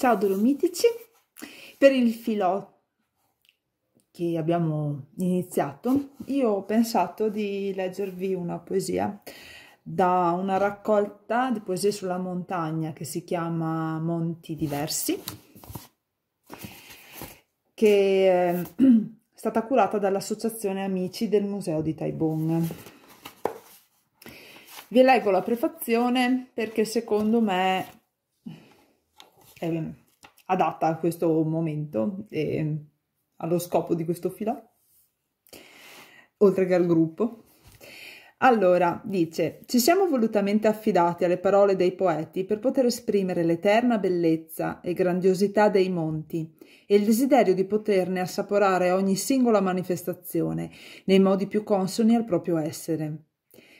Ciao Dolomitici, per il filo che abbiamo iniziato, io ho pensato di leggervi una poesia da una raccolta di poesie sulla montagna che si chiama Monti Diversi, che ehm, è stata curata dall'Associazione Amici del Museo di Taibong. Vi leggo la prefazione perché secondo me eh, adatta a questo momento e ehm, allo scopo di questo filo, oltre che al gruppo. Allora, dice, ci siamo volutamente affidati alle parole dei poeti per poter esprimere l'eterna bellezza e grandiosità dei monti e il desiderio di poterne assaporare ogni singola manifestazione nei modi più consoni al proprio essere.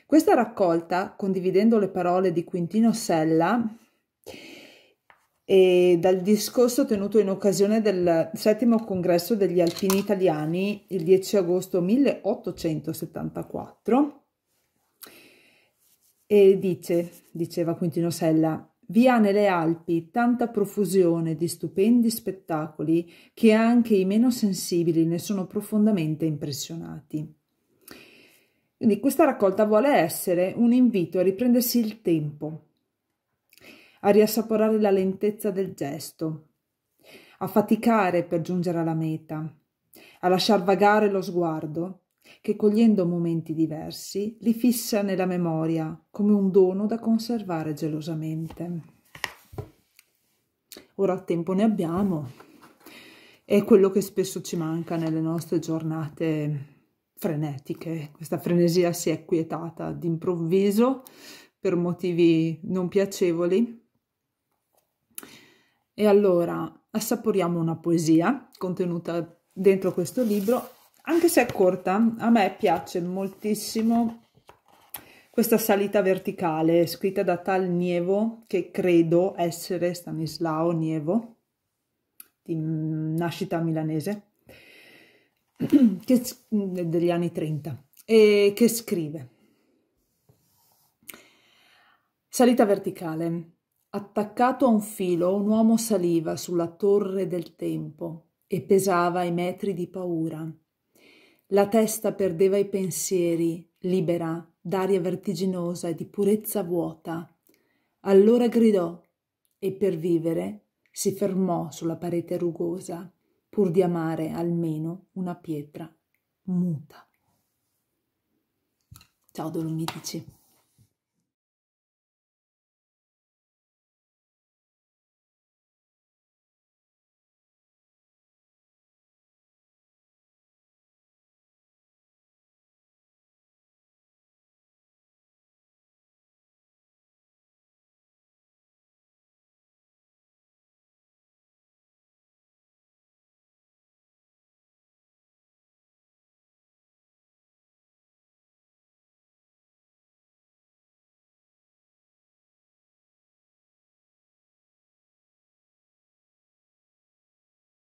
Questa raccolta, condividendo le parole di Quintino Sella, e dal discorso tenuto in occasione del settimo congresso degli alpini italiani il 10 agosto 1874 e dice, diceva Quintino Sella, vi ha nelle Alpi tanta profusione di stupendi spettacoli che anche i meno sensibili ne sono profondamente impressionati. Quindi questa raccolta vuole essere un invito a riprendersi il tempo a riassaporare la lentezza del gesto, a faticare per giungere alla meta, a lasciar vagare lo sguardo che cogliendo momenti diversi li fissa nella memoria come un dono da conservare gelosamente. Ora tempo ne abbiamo, è quello che spesso ci manca nelle nostre giornate frenetiche. Questa frenesia si è quietata d'improvviso per motivi non piacevoli e allora assaporiamo una poesia contenuta dentro questo libro, anche se è corta, a me piace moltissimo questa salita verticale scritta da tal Nievo che credo essere Stanislao Nievo di nascita milanese che, degli anni 30 e che scrive salita verticale Attaccato a un filo un uomo saliva sulla torre del tempo e pesava i metri di paura. La testa perdeva i pensieri, libera, d'aria vertiginosa e di purezza vuota. Allora gridò e per vivere si fermò sulla parete rugosa, pur di amare almeno una pietra muta. Ciao Dolomitici.